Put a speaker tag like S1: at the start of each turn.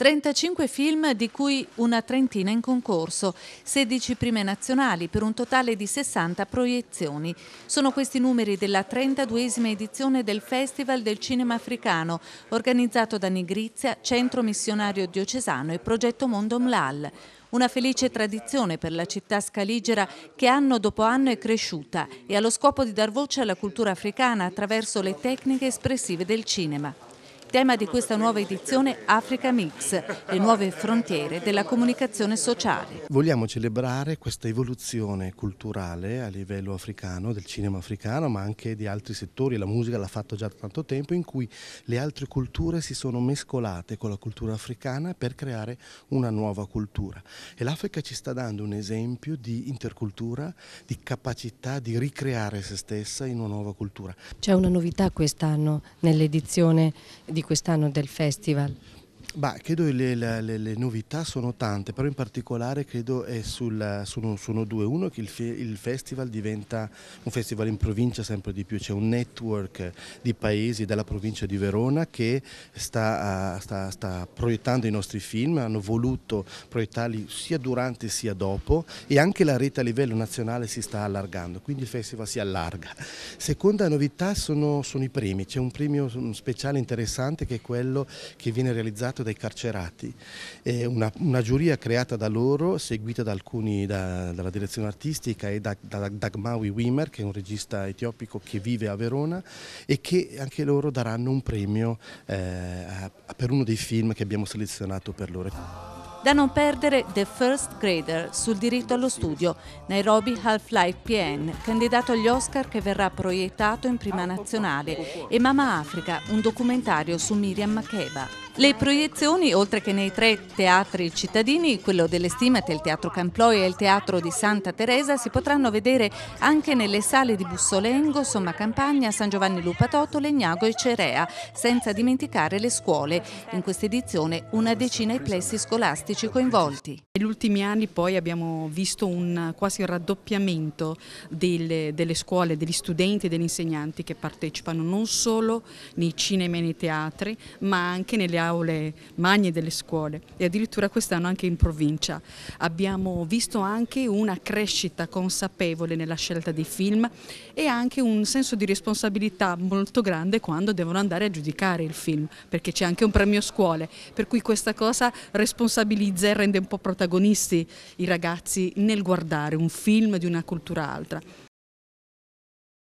S1: 35 film di cui una trentina in concorso, 16 prime nazionali per un totale di 60 proiezioni. Sono questi numeri della 32esima edizione del Festival del Cinema Africano, organizzato da Nigrizia, Centro Missionario Diocesano e Progetto Mondo Mlal. Una felice tradizione per la città scaligera che anno dopo anno è cresciuta e ha lo scopo di dar voce alla cultura africana attraverso le tecniche espressive del cinema tema di questa nuova edizione Africa Mix, le nuove frontiere della comunicazione sociale.
S2: Vogliamo celebrare questa evoluzione culturale a livello africano, del cinema africano, ma anche di altri settori, la musica l'ha fatto già da tanto tempo, in cui le altre culture si sono mescolate con la cultura africana per creare una nuova cultura. E l'Africa ci sta dando un esempio di intercultura, di capacità di ricreare se stessa in una nuova cultura.
S3: C'è una novità quest'anno nell'edizione di di quest'anno del festival?
S2: Bah, credo le, le, le, novità sono tante, però in particolare credo è sul, su, su no 2 1 che il, il, festival diventa un festival in provincia sempre di più, c'è un network di paesi dalla provincia di Verona che sta, eh, sta, sta, proiettando i nostri film, hanno voluto proiettarli sia durante sia dopo e anche la rete a livello nazionale si sta allargando, quindi il festival si allarga. Seconda novità sono, sono i premi, c'è un premio speciale interessante che è quello che viene realizzato Comitato dei Carcerati, una, una, giuria creata da loro, seguita da alcuni da, dalla direzione artistica e da, da, da Dagmawi Wimmer, che è un regista etiopico che vive a Verona e che anche loro daranno un premio eh, per uno dei film che abbiamo selezionato per loro.
S1: Da non perdere The First Grader sul diritto allo studio, Nairobi Half-Life PN, candidato agli Oscar che verrà proiettato in prima nazionale, e Mama Africa, un documentario su Miriam Makeba. Le proiezioni, oltre che nei tre teatri cittadini, quello delle Stimate, il Teatro Camploi e il Teatro di Santa Teresa, si potranno vedere anche nelle sale di Bussolengo, Somma Campagna, San Giovanni Lupatoto, Legnago e Cerea, senza dimenticare le scuole. In questa edizione
S3: una decina di plessi scolastici coinvolti. Negli ultimi anni poi abbiamo visto un, quasi raddoppiamento delle, delle scuole, degli studenti e degli insegnanti che partecipano non solo nei cinema e nei teatri, ma anche nelle aule aule magne delle scuole e addirittura quest'anno anche in provincia. Abbiamo visto anche una crescita consapevole nella scelta dei film e anche un senso di responsabilità molto grande quando devono andare a giudicare il film, perché c'è anche un premio scuole, per cui questa cosa responsabilizza e rende un po' protagonisti i ragazzi nel guardare un film di una cultura altra.